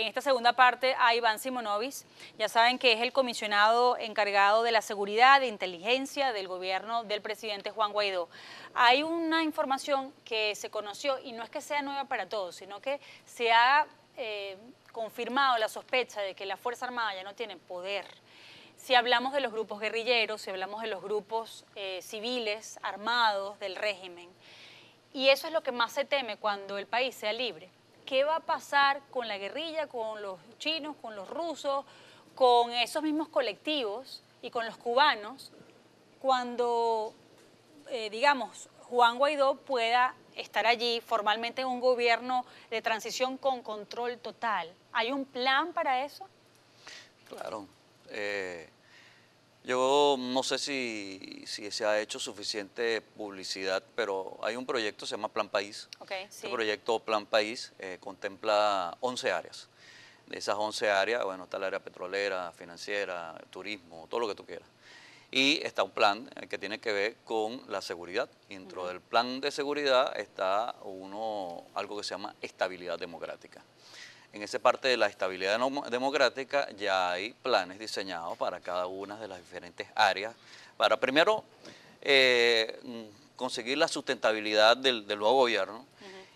en esta segunda parte a Iván Simonovis. Ya saben que es el comisionado encargado de la seguridad e inteligencia del gobierno del presidente Juan Guaidó. Hay una información que se conoció y no es que sea nueva para todos, sino que se ha eh, confirmado la sospecha de que la Fuerza Armada ya no tiene poder si hablamos de los grupos guerrilleros, si hablamos de los grupos eh, civiles armados del régimen. Y eso es lo que más se teme cuando el país sea libre, qué va a pasar con la guerrilla, con los chinos, con los rusos, con esos mismos colectivos y con los cubanos cuando, eh, digamos, Juan Guaidó pueda estar allí formalmente en un gobierno de transición con control total. ¿Hay un plan para eso? Claro. Eh, yo no sé si, se ha hecho suficiente publicidad, pero hay un proyecto, se llama Plan País. El este proyecto Plan País eh, contempla 11 áreas. De esas 11 áreas, bueno, está el área petrolera, financiera, turismo, todo lo que tú quieras. Y está un plan eh, que tiene que ver con la seguridad. dentro del plan de seguridad está uno, algo que se llama estabilidad democrática. En esa parte de la estabilidad democrática ya hay planes diseñados para cada una de las diferentes áreas, para primero eh, conseguir la sustentabilidad del, nuevo gobierno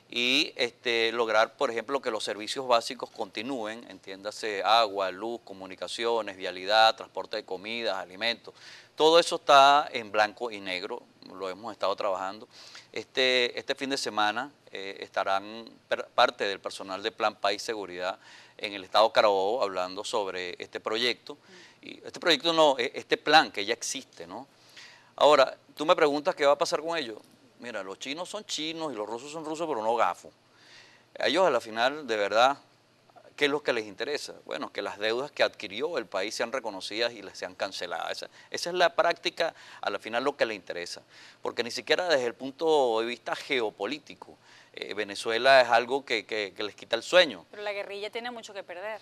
y este, lograr, por ejemplo, que los servicios básicos continúen, entiéndase agua, luz, comunicaciones, vialidad, transporte de comidas, alimentos. Todo eso está en blanco y negro, lo hemos estado trabajando. Este, este fin de semana eh, estarán parte del personal de Plan País Seguridad en el Estado Carabobo hablando sobre este proyecto. Y este proyecto no, e, este plan que ya existe, ¿no? Ahora, tú me preguntas qué va a pasar con ellos. Mira, los chinos son chinos y los rusos son rusos, pero no gafo. ellos a la final, de verdad, ¿Qué es lo que les interesa? Bueno, que las deudas que adquirió el país sean reconocidas y las sean canceladas. Esa, es la práctica, a la final lo que le interesa. Porque ni siquiera desde el punto de vista geopolítico, eh, Venezuela es algo que, les quita el sueño. Pero la guerrilla tiene mucho que perder.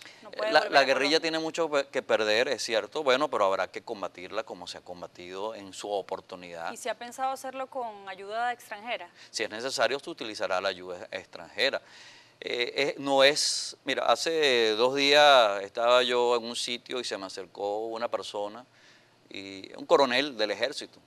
la, guerrilla tiene mucho que perder, es cierto, bueno, pero habrá que combatirla como se ha combatido en su oportunidad. ¿Y se ha pensado hacerlo con ayuda extranjera? Si es necesario, se utilizará la ayuda extranjera. Eh, no es, mira, hace dos días estaba yo en un sitio y se me acercó una persona, y, un coronel del ejército,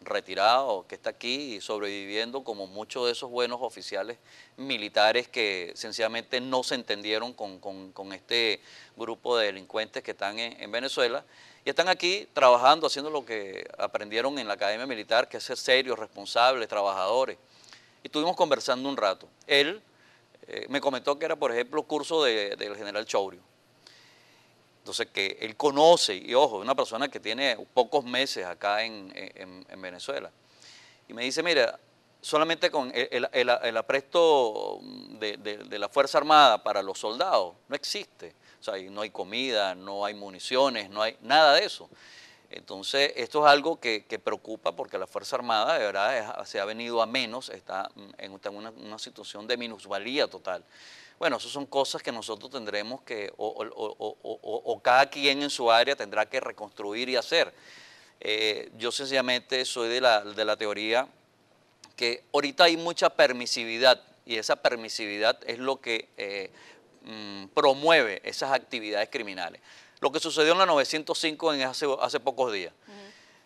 retirado, que está aquí y sobreviviendo como muchos de esos buenos oficiales militares que sencillamente no se entendieron con, este grupo de delincuentes que están en, Venezuela y están aquí trabajando, haciendo lo que aprendieron en la Academia Militar, que es serios, responsables, trabajadores. Y estuvimos conversando un rato. Él eh, me comentó que era, por ejemplo, curso del general Chaurio. Entonces, que él conoce, y ojo, una persona que tiene pocos meses acá en, Venezuela. Y me dice, mira, solamente con el, apresto de, de, la Fuerza Armada para los soldados no existe. O sea, no hay comida, no hay municiones, no hay nada de eso. Entonces, esto es algo que, preocupa porque la Fuerza Armada, de verdad, se ha venido a menos, está en una, situación de minusvalía total. Bueno, eso son cosas que nosotros tendremos que, o, o, o, o cada quien en su área tendrá que reconstruir y hacer. Eh, yo sencillamente soy de la, de la teoría que ahorita hay mucha permisividad y esa permisividad es lo que eh, mm, promueve esas actividades criminales lo que sucedió en la 905 en hace, pocos días.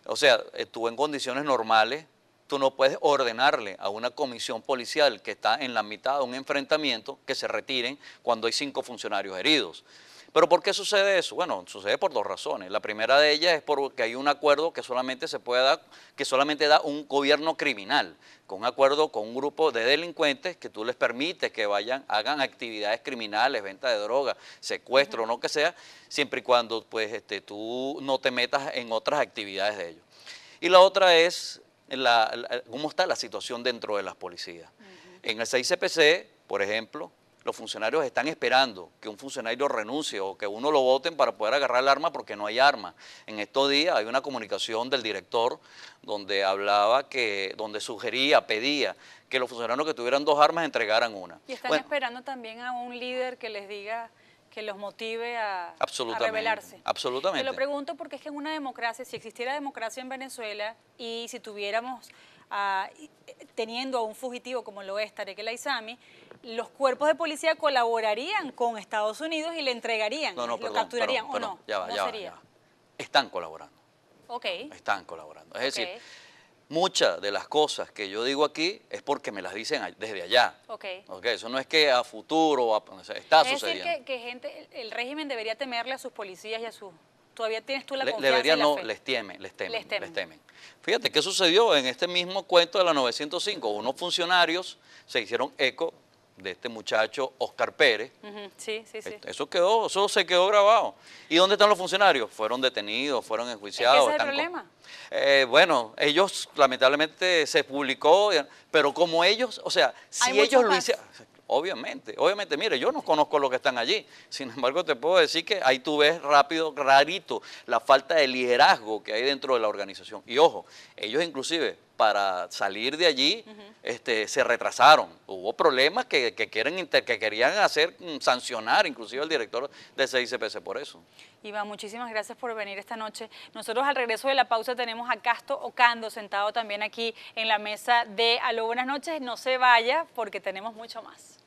O sea, estuvo en condiciones normales, tú no puedes ordenarle a una comisión policial que está en la mitad de un enfrentamiento que se retiren cuando hay cinco funcionarios heridos. ¿Pero por qué sucede eso? Bueno, sucede por dos razones. La primera de ellas es porque hay un acuerdo que solamente se puede dar, que solamente da un gobierno criminal, con un acuerdo con un grupo de delincuentes que tú les permites que vayan, hagan actividades criminales, venta de droga, secuestro, no que sea, siempre y cuando pues este, tú no te metas en otras actividades de ellos. Y la otra es la, cómo está la situación dentro de las policías. En el 6CPC, por ejemplo, los funcionarios están esperando que un funcionario renuncie o que uno lo voten para poder agarrar el arma porque no hay arma. En estos días hay una comunicación del director donde hablaba que, donde sugería, pedía que los funcionarios que tuvieran dos armas entregaran una. Y están esperando también a un líder que les diga que los motive a, a rebelarse. Absolutamente. Te lo pregunto porque es que en una democracia, si existiera democracia en Venezuela y si tuviéramos teniendo a un fugitivo como lo es Tarek El Aizami, los cuerpos de policía colaborarían con Estados Unidos y le entregarían, no, lo capturarían o no. Ya va, ya, Va, Están colaborando. Ok. Están colaborando. Es decir, muchas de las cosas que yo digo aquí es porque me las dicen desde allá. Ok. eso no es que a futuro, está sucediendo. Es que, el régimen debería temerle a sus policías y a sus todavía tienes tú la Debería, no, Les, temen, les temen, les Fíjate qué sucedió en este mismo cuento de la 905. Unos funcionarios se hicieron eco de este muchacho Oscar Pérez. Sí, sí, sí. Este, eso quedó, eso se quedó grabado. ¿Y dónde están los funcionarios? Fueron detenidos, fueron enjuiciados. ¿Es ¿Qué es el problema? Eh, bueno, ellos lamentablemente se publicó, pero como ellos, o sea, si ellos lo hicieron, Obviamente, obviamente, mire, yo no conozco los que están allí. Sin embargo, te puedo decir que ahí tú ves rápido, rarito, la falta de liderazgo que hay dentro de la organización. Y ojo, ellos inclusive para salir de allí este, se retrasaron. Hubo problemas que, que, quieren que querían hacer mm, sancionar inclusive al director de CICPC por eso. Iván, muchísimas gracias por venir esta noche. Nosotros al regreso de la pausa tenemos a Casto Ocando sentado también aquí en la mesa de Aló Buenas noches. No se vaya porque tenemos mucho más.